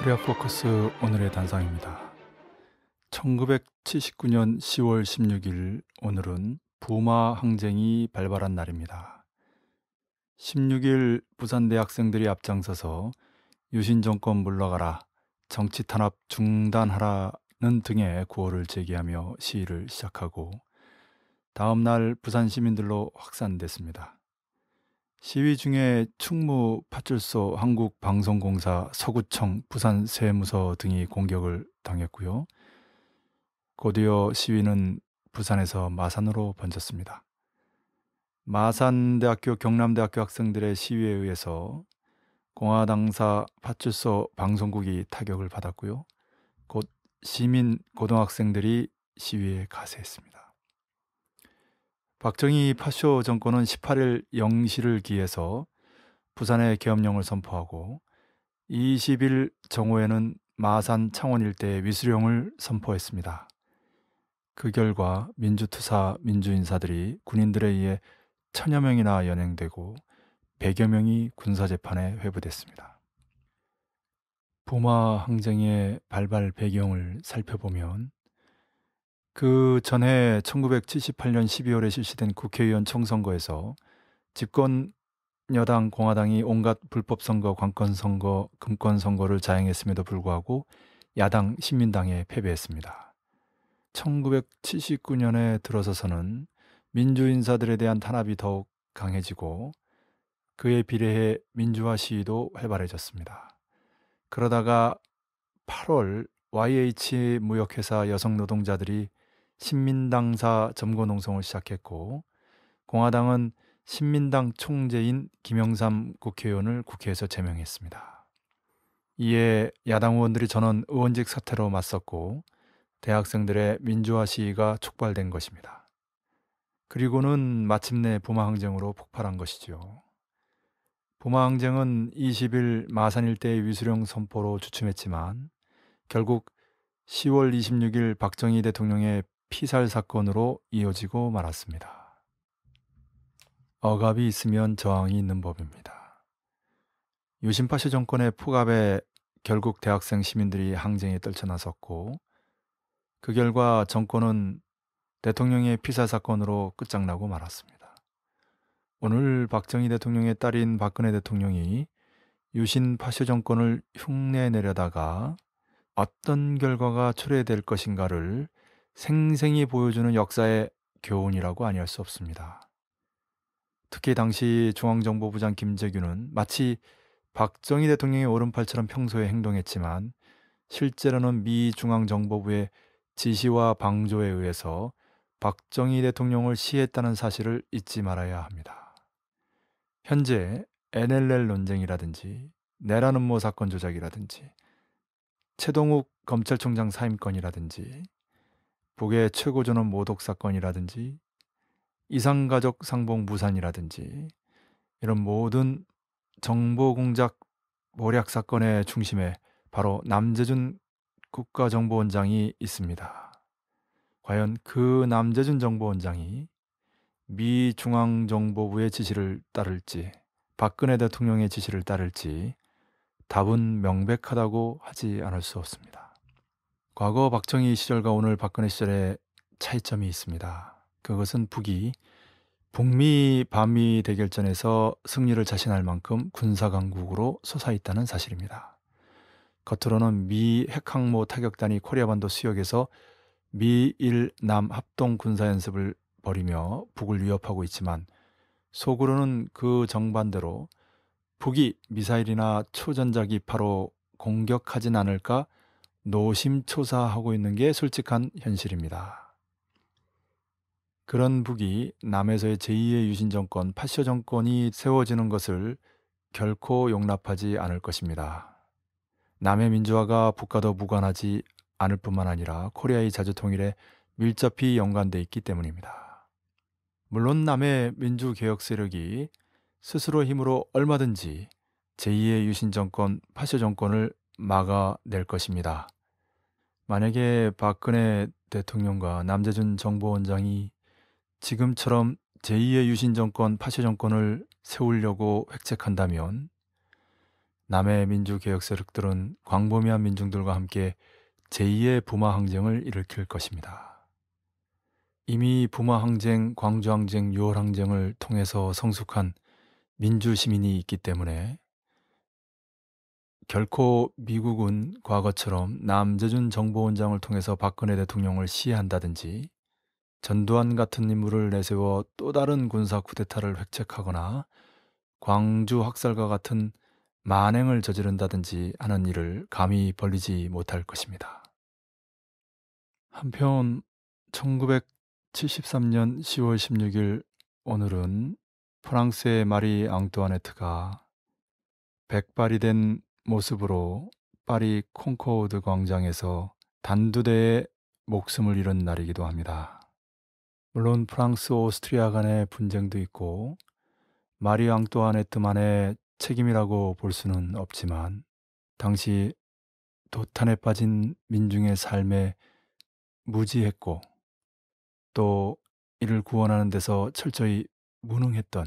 코리아 포커스 오늘의 단상입니다. 1979년 10월 16일 오늘은 부마 항쟁이 발발한 날입니다. 16일 부산 대학생들이 앞장서서 유신 정권 물러가라, 정치 탄압 중단하라는 등의 구호를 제기하며 시위를 시작하고 다음 날 부산 시민들로 확산됐습니다. 시위 중에 충무 파출소, 한국방송공사, 서구청, 부산 세무서 등이 공격을 당했고요. 곧이어 시위는 부산에서 마산으로 번졌습니다. 마산대학교 경남대학교 학생들의 시위에 의해서 공화당사 파출소 방송국이 타격을 받았고요. 곧 시민 고등학생들이 시위에 가세했습니다. 박정희 파쇼 정권은 18일 0시를 기해서 부산에 계엄령을 선포하고 20일 정오에는 마산 창원 일대에 위수령을 선포했습니다. 그 결과 민주투사 민주인사들이 군인들에 의해 천여 명이나 연행되고 100여 명이 군사재판에 회부됐습니다. 부마 항쟁의 발발 배경을 살펴보면 그 전해 1978년 12월에 실시된 국회의원 총선거에서 집권 여당 공화당이 온갖 불법 선거, 관권 선거, 금권 선거를 자행했음에도 불구하고 야당 신민당에 패배했습니다. 1979년에 들어서서는 민주인사들에 대한 탄압이 더욱 강해지고 그에 비례해 민주화 시위도 활발해졌습니다. 그러다가 8월 YH 무역회사 여성 노동자들이 신민당사 점거 농성을 시작했고 공화당은 신민당 총재인 김영삼 국회의원을 국회에서 제명했습니다. 이에 야당 의원들이 전원 의원직 사태로 맞섰고 대학생들의 민주화 시위가 촉발된 것입니다. 그리고는 마침내 부마항쟁으로 폭발한 것이지요. 부마항쟁은 20일 마산 일대의 위수령 선포로 주춤했지만 결국 10월 26일 박정희 대통령의 피살 사건으로 이어지고 말았습니다. 억압이 있으면 저항이 있는 법입니다. 유신파 시 정권의 폭압에 결국 대학생 시민들이 항쟁에 떨쳐나섰고 그 결과 정권은 대통령의 피살 사건으로 끝장나고 말았습니다. 오늘 박정희 대통령의 딸인 박근혜 대통령이 유신 파쇼 정권을 흉내 내려다가 어떤 결과가 초래될 것인가를 생생히 보여주는 역사의 교훈이라고 아니할 수 없습니다. 특히 당시 중앙정보부장 김재규는 마치 박정희 대통령의 오른팔처럼 평소에 행동했지만 실제로는 미 중앙정보부의 지시와 방조에 의해서 박정희 대통령을 시했다는 사실을 잊지 말아야 합니다. 현재 NLL 논쟁이라든지 내란 음모 사건 조작이라든지 최동욱 검찰총장 사임권이라든지 북의 최고전원 모독 사건이라든지 이상가족 상봉 무산이라든지 이런 모든 정보 공작 모략 사건의 중심에 바로 남재준 국가정보원장이 있습니다. 과연 그 남재준 정보원장이 미 중앙정보부의 지시를 따를지 박근혜 대통령의 지시를 따를지 답은 명백하다고 하지 않을 수 없습니다. 과거 박정희 시절과 오늘 박근혜 시절의 차이점이 있습니다. 그것은 북이 북미 반미 대결전에서 승리를 자신할 만큼 군사강국으로 솟아있다는 사실입니다. 겉으로는 미 핵항모 타격단이 코리아반도 수역에서 미일 남 합동 군사연습을 벌이며 북을 위협하고 있지만 속으로는 그 정반대로 북이 미사일이나 초전자기파로 공격하진 않을까 노심초사하고 있는 게 솔직한 현실입니다. 그런 북이 남에서의 제2의 유신 정권, 파쇼 정권이 세워지는 것을 결코 용납하지 않을 것입니다. 남의 민주화가 북과도 무관하지 않을 뿐만 아니라 코리아의 자주 통일에 밀접히 연관돼 있기 때문입니다. 물론 남의 민주개혁 세력이 스스로 힘으로 얼마든지 제2의 유신 정권, 파쇼 정권을 막아낼 것입니다. 만약에 박근혜 대통령과 남재준 정보원장이 지금처럼 제2의 유신 정권, 파쇼 정권을 세우려고 획책한다면 남해 민주개혁 세력들은 광범위한 민중들과 함께 제2의 부마 항쟁을 일으킬 것입니다. 이미 부마 항쟁, 광주 항쟁, 유월 항쟁을 통해서 성숙한 민주 시민이 있기 때문에 결코 미국은 과거처럼 남재준 정보원장을 통해서 박근혜 대통령을 시해한다든지 전두환 같은 인물을 내세워 또 다른 군사 쿠데타를 획책하거나 광주 학살과 같은 만행을 저지른다든지 하는 일을 감히 벌리지 못할 것입니다. 한편 1973년 10월 16일 오늘은 프랑스의 마리 앙뚜아네트가 백발이 된 모습으로 파리 콩코우드 광장에서 단두대의 목숨을 잃은 날이기도 합니다. 물론 프랑스 오스트리아 간의 분쟁도 있고 마리 앙또아네트만의 책임이라고 볼 수는 없지만 당시 도탄에 빠진 민중의 삶에 무지했고 또 이를 구원하는 데서 철저히 무능했던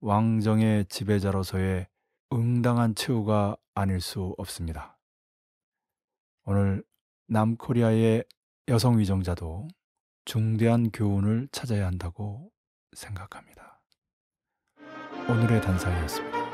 왕정의 지배자로서의 응당한 최후가 아닐 수 없습니다. 오늘 남코리아의 여성 위정자도 중대한 교훈을 찾아야 한다고 생각합니다. 오늘의 단상이었습니다.